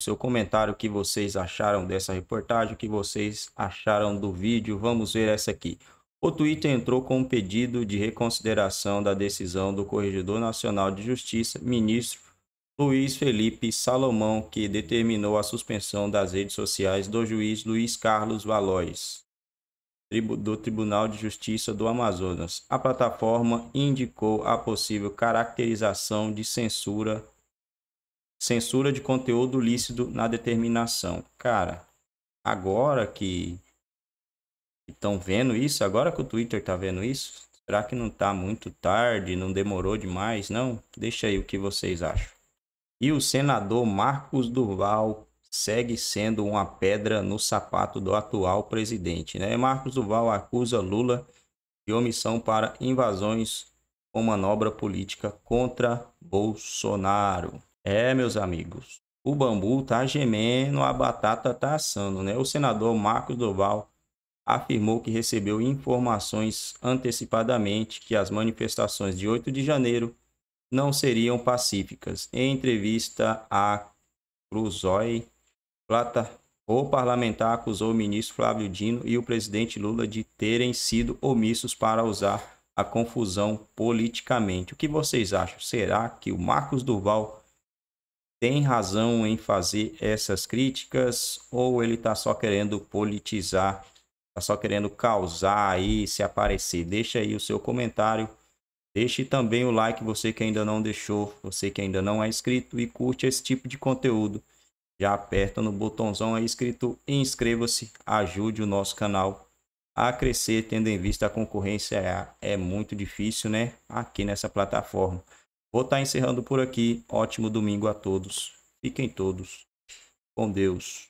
seu comentário, o que vocês acharam dessa reportagem, o que vocês acharam do vídeo. Vamos ver essa aqui. O Twitter entrou com um pedido de reconsideração da decisão do Corregedor Nacional de Justiça, ministro Luiz Felipe Salomão, que determinou a suspensão das redes sociais do juiz Luiz Carlos Valois, do Tribunal de Justiça do Amazonas. A plataforma indicou a possível caracterização de censura Censura de conteúdo lícito na determinação. Cara, agora que estão vendo isso, agora que o Twitter está vendo isso, será que não está muito tarde, não demorou demais? Não? Deixa aí o que vocês acham. E o senador Marcos Duval segue sendo uma pedra no sapato do atual presidente. Né? Marcos Duval acusa Lula de omissão para invasões com manobra política contra Bolsonaro. É, meus amigos, o bambu tá gemendo, a batata tá assando, né? O senador Marcos Doval afirmou que recebeu informações antecipadamente que as manifestações de 8 de janeiro não seriam pacíficas. Em entrevista à Cruzói, Plata, o parlamentar acusou o ministro Flávio Dino e o presidente Lula de terem sido omissos para usar a confusão politicamente. O que vocês acham? Será que o Marcos Duval tem razão em fazer essas críticas ou ele está só querendo politizar, está só querendo causar aí, se aparecer? Deixa aí o seu comentário, deixe também o like você que ainda não deixou, você que ainda não é inscrito e curte esse tipo de conteúdo. Já aperta no botãozão aí escrito inscreva-se, ajude o nosso canal a crescer, tendo em vista a concorrência é, é muito difícil, né? Aqui nessa plataforma. Vou estar tá encerrando por aqui. Ótimo domingo a todos. Fiquem todos com Deus.